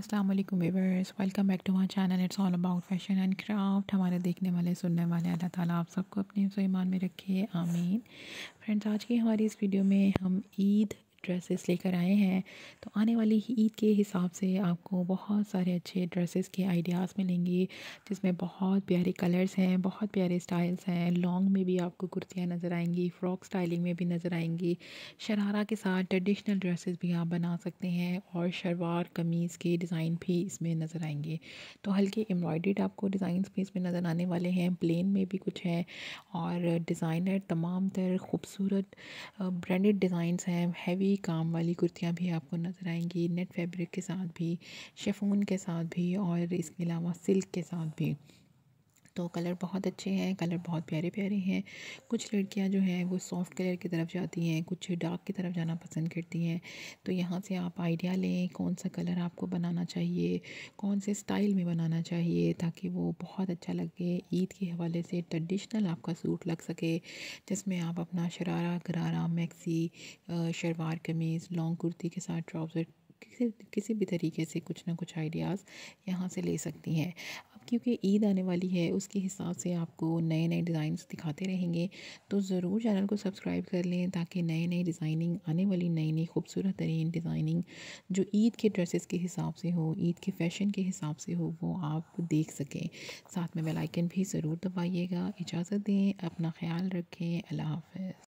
अस्सलाम वालेकुम viewers welcome back to my channel it's all about fashion and craft हमारे देखने वाले सुनने वाले अल्लाह ताला आप सबको अपने ईमान में रखे आमीन फ्रेंड्स आज की हमारी इस वीडियो में हम ईद ड्रेसेस लेकर आए हैं तो आने वाली ईद के हिसाब से आपको बहुत सारे अच्छे ड्रेसेस के आइडियाज़ मिलेंगे जिसमें बहुत प्यारे कलर्स हैं बहुत प्यारे स्टाइल्स हैं लॉन्ग में भी आपको कुर्तियाँ नज़र आएंगी फ़्रॉक स्टाइलिंग में भी नज़र आएंगी शरारा के साथ ट्रेडिशनल ड्रेसेस भी आप बना सकते हैं और शलवार कमीज़ के डिज़ाइन भी इसमें नज़र आएंगे तो हल्के एम्ब्रॉयड आपको डिज़ाइन भी इसमें नज़र आने वाले हैं प्लेन में भी कुछ हैं और डिज़ाइनर तमाम तर खूबसूरत ब्रांडेड डिज़ाइंस हैं हैवी ही काम वाली कुर्तियाँ भी आपको नज़र आएंगी नेट फैब्रिक के साथ भी शेफोन के साथ भी और इसके अलावा सिल्क के साथ भी तो कलर बहुत अच्छे हैं कलर बहुत प्यारे प्यारे हैं कुछ लड़कियां जो हैं वो सॉफ्ट कलर की तरफ जाती हैं कुछ डार्क की तरफ जाना पसंद करती हैं तो यहाँ से आप आइडिया लें कौन सा कलर आपको बनाना चाहिए कौन से स्टाइल में बनाना चाहिए ताकि वो बहुत अच्छा लगे ईद के हवाले से ट्रेडिशनल आपका सूट लग सके जिसमें आप अपना शरारा गरारा मैक्सी शलवार कमीज़ लॉन्ग कुर्ती के साथ ट्राउज़र किसी किसी भी तरीके से कुछ ना कुछ आइडियाज़ यहाँ से ले सकती हैं अब क्योंकि ईद आने वाली है उसके हिसाब से आपको नए नए डिज़ाइंस दिखाते रहेंगे तो ज़रूर चैनल को सब्सक्राइब कर लें ताकि नए नए डिज़ाइनिंग आने वाली नई नई खूबसूरत तरीन डिज़ाइनिंग जो ईद के ड्रेसेस के हिसाब से हो ईद के फैशन के हिसाब से हो वो आप देख सकें साथ में बेलाइकन भी ज़रूर दबाइएगा इजाज़त दें अपना ख्याल रखें अल्लाह हाफ